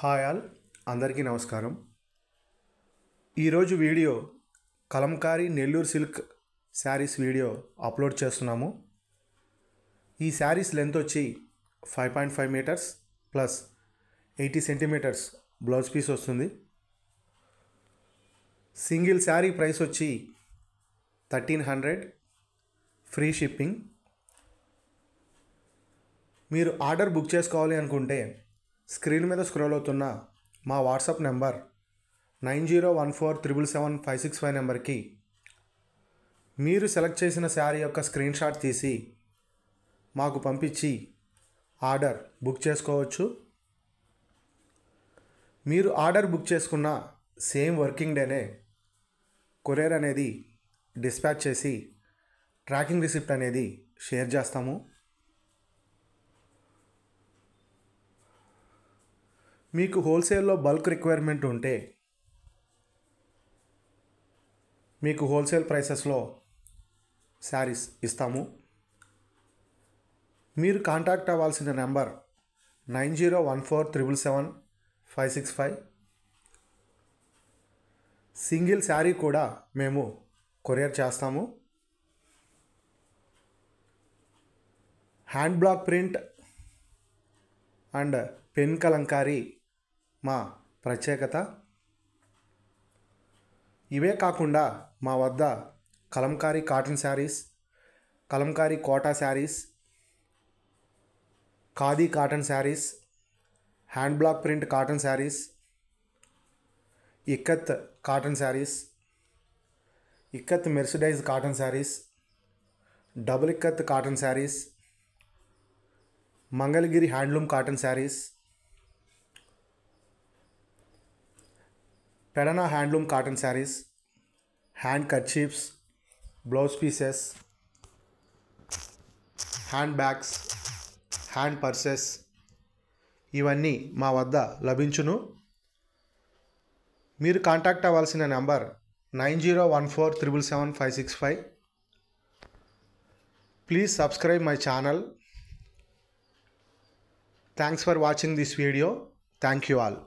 hi all అందరికీ నమస్కారం ఈరోజు video Kalamkari Nellore silk sarees video upload చేస్తున్నాము ఈ శారీస్ లెంత్ వచ్చి five point five metres plus eighty centimetres blouse piece వస్తుంది సింగిల్ శారీ ప్రైస్ వచ్చి థర్టీన్ హండ్రెడ్ ఫ్రీ షిప్పింగ్ మీరు ఆర్డర్ బుక్ చేసుకోవాలి అనుకుంటే స్క్రీన్ మీద స్క్రోల్ అవుతున్న మా WhatsApp number nine zero one four triple seven five six five నెంబర్కి మీరు సెలెక్ట్ చేసిన శారీ యొక్క స్క్రీన్ షాట్ తీసి మాకు పంపించి ఆర్డర్ బుక్ చేసుకోవచ్చు మీరు ఆర్డర్ బుక్ చేసుకున్న సేమ్ వర్కింగ్ డేనే కొరియర్ అనేది డిస్పాచ్ చేసి ట్రాకింగ్ రిసిప్ట్ అనేది షేర్ చేస్తాము మీకు హోల్సేల్లో బల్క్ రిక్వైర్మెంట్ ఉంటే మీకు హోల్సేల్ ప్రైసెస్లో శారీస్ ఇస్తాము మీరు కాంటాక్ట్ అవ్వాల్సిన number nine zero one four triple seven five six five single saree కూడా మేము కొరియర్ చేస్తాము hand block print and pen Kalamkari మా ప్రత్యేకత ఇవే కాకుండా మా వద్ద Kalamkari cotton sarees Kalamkari Kota sarees khadi cotton sarees hand block print cotton sarees ikat cotton sarees ikat mercerised cotton sarees double ikat cotton sarees Mangalagiri handloom cotton sarees Pedana handloom cotton sarees handkerchiefs blouse pieces hand bags hand purses ఇవన్నీ మా వద్ద లభించును మీరు కాంటాక్ట్ అవ్వాల్సిన number nine zero one four triple seven five six five please subscribe my channel thanks for watching this video thank you all